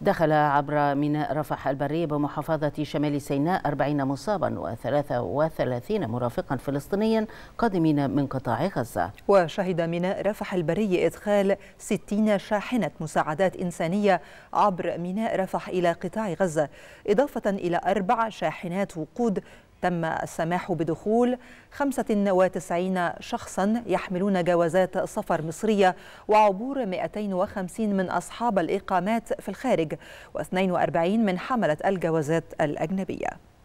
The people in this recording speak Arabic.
دخل عبر ميناء رفح البري بمحافظة شمال سيناء 40 مصابا و33 مرافقا فلسطينيا قادمين من قطاع غزة وشهد ميناء رفح البري إدخال 60 شاحنة مساعدات إنسانية عبر ميناء رفح إلى قطاع غزة إضافة إلى أربع شاحنات وقود تم السماح بدخول 95 شخصا يحملون جوازات سفر مصرية وعبور 250 من أصحاب الإقامات في الخارج و42 من حملة الجوازات الأجنبية